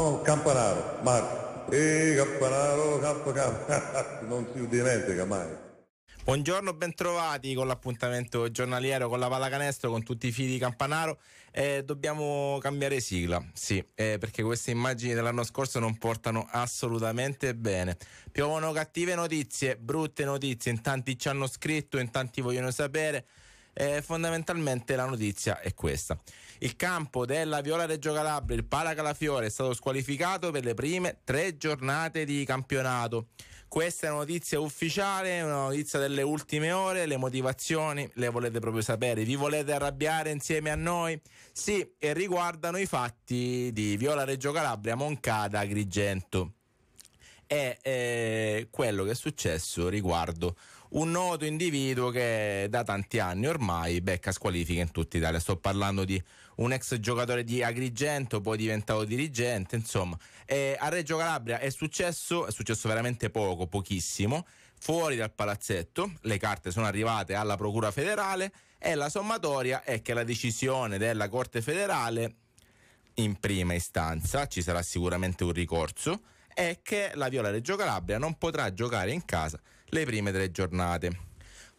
Marco Campanaro, Marco. E Campanaro, Campo Camp. non si dimentica mai. Buongiorno, bentrovati con l'appuntamento giornaliero con la pallacanestro, con tutti i fili di Campanaro. Eh, dobbiamo cambiare sigla, sì, eh, perché queste immagini dell'anno scorso non portano assolutamente bene. Piovono cattive notizie, brutte notizie, in tanti ci hanno scritto, in tanti vogliono sapere. Eh, fondamentalmente la notizia è questa. Il campo della Viola Reggio Calabria, il Pala Calafiore, è stato squalificato per le prime tre giornate di campionato. Questa è una notizia ufficiale, una notizia delle ultime ore, le motivazioni le volete proprio sapere, vi volete arrabbiare insieme a noi? Sì, e riguardano i fatti di Viola Reggio Calabria, Moncada, Agrigento. E eh, quello che è successo riguardo un noto individuo che da tanti anni ormai becca squalifiche in tutta Italia. Sto parlando di un ex giocatore di Agrigento, poi diventato dirigente, insomma. E a Reggio Calabria è successo, è successo veramente poco, pochissimo, fuori dal palazzetto, le carte sono arrivate alla Procura federale e la sommatoria è che la decisione della Corte federale in prima istanza, ci sarà sicuramente un ricorso, è che la Viola Reggio Calabria non potrà giocare in casa le prime tre giornate.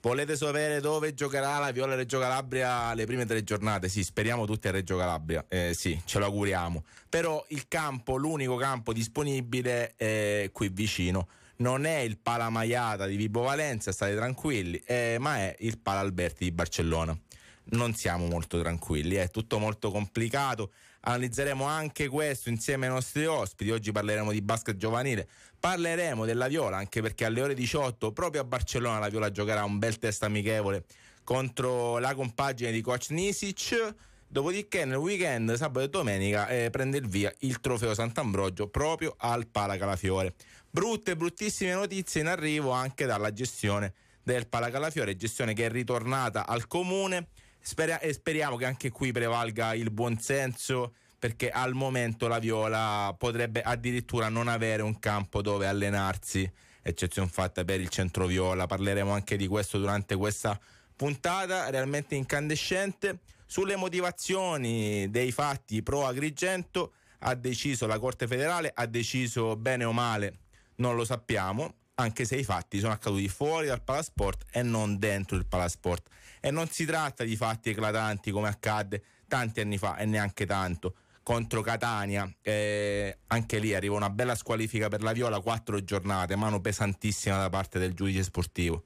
Volete sapere dove giocherà la Viola Reggio Calabria le prime tre giornate? Sì, speriamo tutti a Reggio Calabria, eh, sì, ce lo auguriamo. Però il campo, l'unico campo disponibile è eh, qui vicino. Non è il Palamaiata di Vibo Valenza, state tranquilli, eh, ma è il Palalberti di Barcellona non siamo molto tranquilli, è tutto molto complicato, analizzeremo anche questo insieme ai nostri ospiti. Oggi parleremo di basket giovanile, parleremo della Viola, anche perché alle ore 18 proprio a Barcellona la Viola giocherà un bel test amichevole contro la compagine di coach Nisic. Dopodiché nel weekend, sabato e domenica, eh, prende il via il trofeo Sant'Ambrogio proprio al Palacalafiore. Brutte, bruttissime notizie in arrivo anche dalla gestione del Palacalafiore, gestione che è ritornata al comune Spera- e speriamo che anche qui prevalga il buonsenso perché al momento la Viola potrebbe addirittura non avere un campo dove allenarsi, eccezione fatta per il centro Viola, parleremo anche di questo durante questa puntata, realmente incandescente. Sulle motivazioni dei fatti pro Agrigento ha deciso la Corte federale, ha deciso bene o male, non lo sappiamo, anche se i fatti sono accaduti fuori dal palasport e non dentro il palasport. E non si tratta di fatti eclatanti come accadde tanti anni fa e neanche tanto contro Catania. Eh, anche lì arriva una bella squalifica per la Viola, quattro giornate, mano pesantissima da parte del giudice sportivo.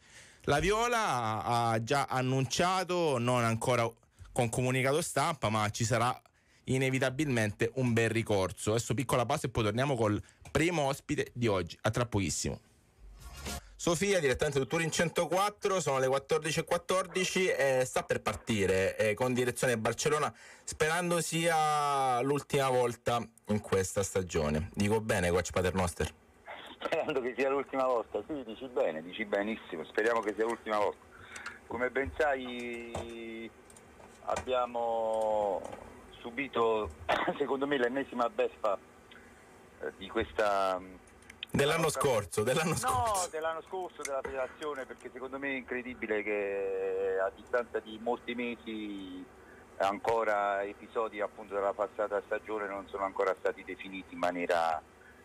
La Viola ha già annunciato, non ancora con comunicato stampa, ma ci sarà inevitabilmente un bel ricorso. Adesso piccola pausa e poi torniamo col primo ospite di oggi. A tra pochissimo. Sofia, direttamente tutto in 104, sono le 14.14 e sta per partire eh, con direzione Barcellona, sperando sia l'ultima volta in questa stagione. Dico bene, coach Paternoster? Sperando che sia l'ultima volta, sì, dici bene, dici benissimo, speriamo che sia l'ultima volta. Come ben sai abbiamo subito, secondo me, l'ennesima beffa eh, di questa Dell'anno scorso, dell'anno scorso. No, dell'anno scorso della federazione, perché secondo me è incredibile che a distanza di molti mesi ancora episodi appunto della passata stagione non sono ancora stati definiti in maniera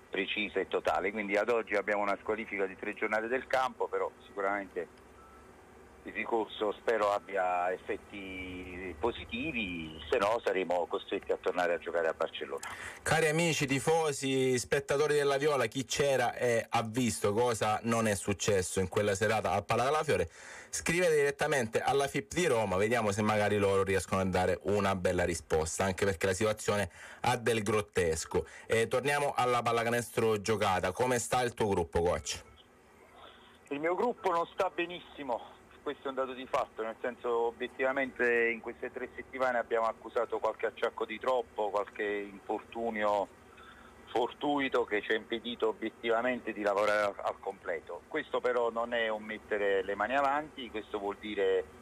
precisa e totale. Quindi ad oggi abbiamo una squalifica di tre giornate del campo, però sicuramente il ricorso spero abbia effetti positivi, se no saremo costretti a tornare a giocare a Barcellona. Cari amici, tifosi, spettatori della Viola, chi c'era e ha visto cosa non è successo in quella serata al Palazzo della Fiore, scrivete direttamente alla FIP di Roma, vediamo se magari loro riescono a dare una bella risposta, anche perché la situazione ha del grottesco. E torniamo alla pallacanestro giocata, come sta il tuo gruppo, coach? Il mio gruppo non sta benissimo, questo è un dato di fatto, nel senso obiettivamente in queste tre settimane abbiamo accusato qualche acciacco di troppo, qualche infortunio fortuito che ci ha impedito obiettivamente di lavorare al completo. Questo però non è un mettere le mani avanti, questo vuol dire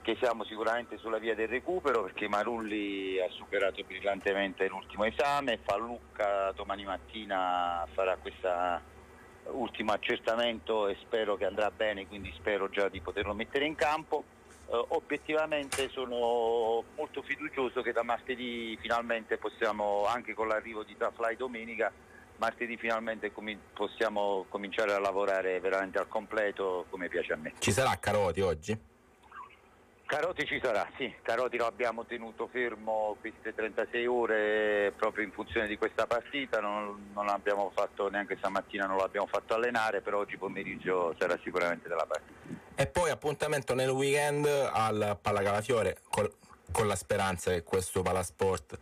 che siamo sicuramente sulla via del recupero perché Marulli ha superato brillantemente l'ultimo esame, Fallucca domani mattina farà questa ultimo accertamento e spero che andrà bene, quindi spero già di poterlo mettere in campo. Eh, obiettivamente sono molto fiducioso che da martedì finalmente possiamo, anche con l'arrivo di Tafly domenica, martedì finalmente com- possiamo cominciare a lavorare veramente al completo come piace a me. Ci sarà Caroti oggi? Caroti ci sarà, sì, Caroti lo abbiamo tenuto fermo queste 36 ore eh, proprio in funzione di questa partita, non, non l'abbiamo fatto neanche stamattina, non l'abbiamo fatto allenare, però oggi pomeriggio sarà sicuramente della partita. E poi appuntamento nel weekend al Pallacalafiore con, con la speranza che questo Palasport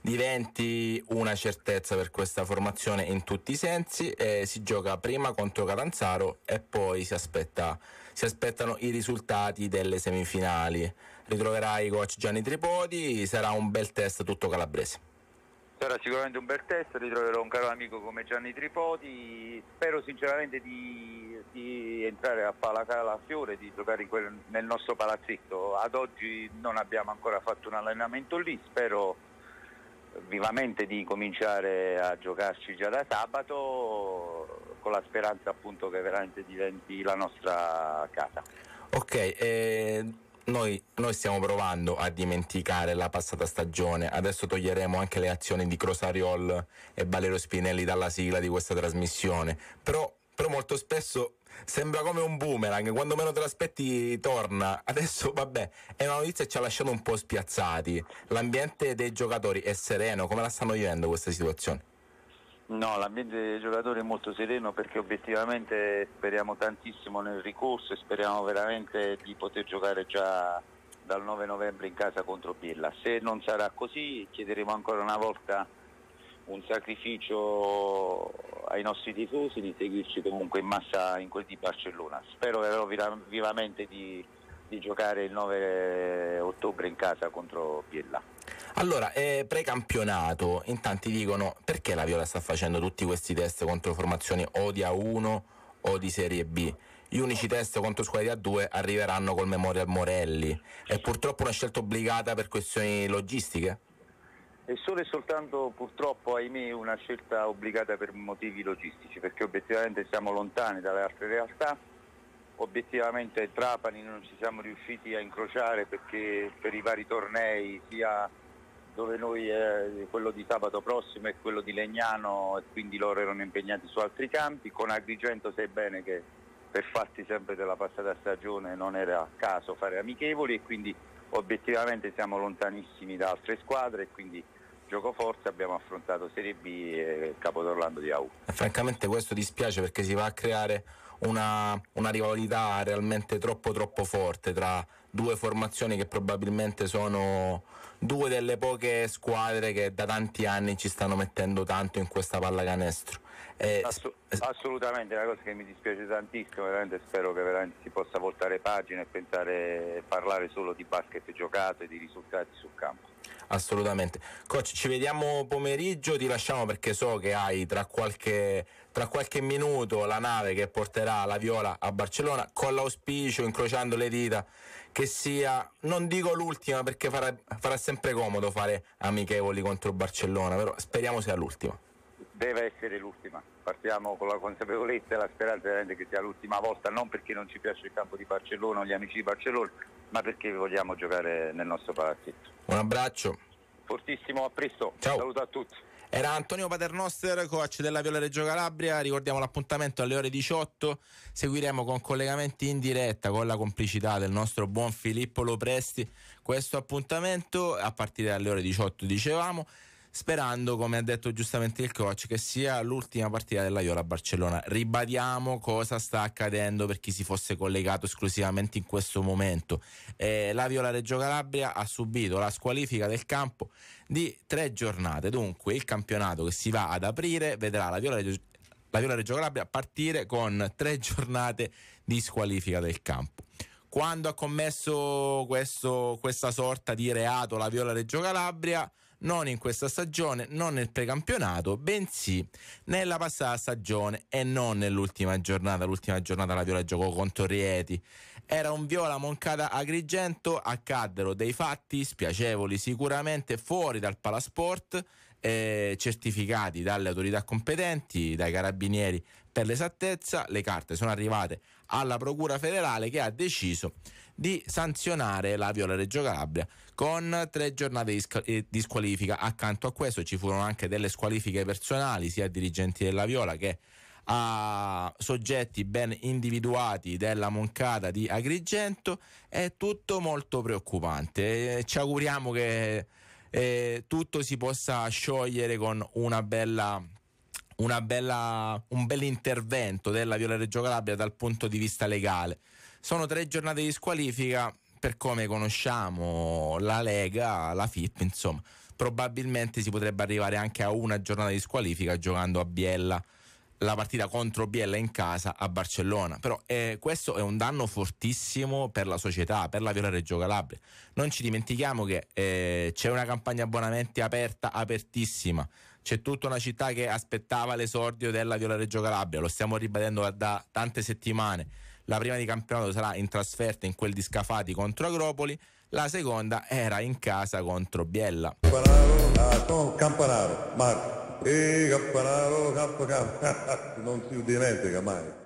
diventi una certezza per questa formazione in tutti i sensi. Eh, si gioca prima contro Catanzaro e poi si, aspetta, si aspettano i risultati delle semifinali. Ritroverai coach Gianni Tripodi, sarà un bel test tutto calabrese. Sarà sicuramente un bel test, ritroverò un caro amico come Gianni Tripodi, spero sinceramente di, di entrare a Palacala Fiore, di giocare quel, nel nostro palazzetto. Ad oggi non abbiamo ancora fatto un allenamento lì, spero vivamente di cominciare a giocarci già da sabato con la speranza appunto che veramente diventi la nostra casa. Ok, eh, noi, noi, stiamo provando a dimenticare la passata stagione, adesso toglieremo anche le azioni di Crosariol e Valero Spinelli dalla sigla di questa trasmissione, però, però molto spesso Sembra come un boomerang, quando meno te l'aspetti torna. Adesso vabbè, è una notizia che ci ha lasciato un po' spiazzati. L'ambiente dei giocatori è sereno, come la stanno vivendo questa situazione? No, l'ambiente dei giocatori è molto sereno perché obiettivamente speriamo tantissimo nel ricorso e speriamo veramente di poter giocare già dal 9 novembre in casa contro Pirla. Se non sarà così chiederemo ancora una volta un sacrificio ai nostri tifosi di seguirci comunque in massa in quel di Barcellona. Spero però vivamente di, di giocare il 9 ottobre in casa contro Biella. Allora, eh, precampionato, in tanti dicono perché la Viola sta facendo tutti questi test contro formazioni o di A1 o di Serie B? Gli unici test contro squadre di A2 arriveranno col Memorial Morelli. È purtroppo una scelta obbligata per questioni logistiche? È solo e soltanto purtroppo, ahimè, una scelta obbligata per motivi logistici, perché obiettivamente siamo lontani dalle altre realtà, obiettivamente Trapani non ci siamo riusciti a incrociare perché per i vari tornei, sia dove noi, eh, quello di sabato prossimo e quello di Legnano, e quindi loro erano impegnati su altri campi, con Agrigento sai bene che per fatti sempre della passata stagione non era a caso fare amichevoli e quindi obiettivamente siamo lontanissimi da altre squadre e quindi gioco forte abbiamo affrontato Serie B e Capodorlando di AU. E francamente questo dispiace perché si va a creare una, una rivalità realmente troppo troppo forte tra due formazioni che probabilmente sono due delle poche squadre che da tanti anni ci stanno mettendo tanto in questa pallacanestro. Assu- assolutamente, è una cosa che mi dispiace tantissimo, veramente spero che veramente si possa voltare pagina e pensare, parlare solo di basket giocato e di risultati sul campo assolutamente. Coach, ci vediamo pomeriggio, ti lasciamo perché so che hai tra qualche, tra qualche minuto la nave che porterà la Viola a Barcellona con l'auspicio, incrociando le dita, che sia, non dico l'ultima perché farà, farà sempre comodo fare amichevoli contro Barcellona, però speriamo sia l'ultima. Deve essere l'ultima, partiamo con la consapevolezza e la speranza che sia l'ultima volta, non perché non ci piace il campo di Barcellona o gli amici di Barcellona, ma perché vogliamo giocare nel nostro palazzetto. Un abbraccio fortissimo, a presto. Ciao. Saluto a tutti. Era Antonio Paternoster, coach della Viola Reggio Calabria. Ricordiamo l'appuntamento alle ore 18. Seguiremo con collegamenti in diretta con la complicità del nostro buon Filippo Lopresti questo appuntamento a partire dalle ore 18, dicevamo sperando, come ha detto giustamente il coach, che sia l'ultima partita della Iola a Barcellona. Ribadiamo cosa sta accadendo per chi si fosse collegato esclusivamente in questo momento. Eh, la Viola Reggio Calabria ha subito la squalifica del campo di tre giornate, dunque il campionato che si va ad aprire vedrà la Viola Reggio la Viola Reggio Calabria a partire con tre giornate di squalifica del campo. Quando ha commesso questo, questa sorta di reato la Viola Reggio Calabria, non in questa stagione, non nel precampionato, bensì nella passata stagione e non nell'ultima giornata. L'ultima giornata la Viola giocò contro Rieti. Era un Viola Moncada Agrigento, accaddero dei fatti spiacevoli sicuramente fuori dal palasport, eh, certificati dalle autorità competenti, dai carabinieri per l'esattezza. Le carte sono arrivate alla Procura federale che ha deciso di sanzionare la Viola Reggio Calabria con tre giornate eh, di squalifica. Accanto a questo ci furono anche delle squalifiche personali sia a dirigenti della Viola che a soggetti ben individuati della moncata di Agrigento. È tutto molto preoccupante. Eh, ci auguriamo che eh, tutto si possa sciogliere con una bella una bella, un bel intervento della Viola Reggio Calabria dal punto di vista legale. Sono tre giornate di squalifica, per come conosciamo la Lega, la FIP, insomma, probabilmente si potrebbe arrivare anche a una giornata di squalifica giocando a Biella la partita contro Biella in casa a Barcellona. Però eh, questo è un danno fortissimo per la società, per la Viola Reggio Calabria. Non ci dimentichiamo che eh, c'è una campagna abbonamenti aperta, apertissima. C'è tutta una città che aspettava l'esordio della Viola Reggio Calabria, lo stiamo ribadendo da, da tante settimane la prima di campionato sarà in trasferta in quel di Scafati contro Agropoli, la seconda era in casa contro Biella. Campanaro, ah, Campanaro, Marco. E eh, Campanaro, Campanaro, non si dimentica mai.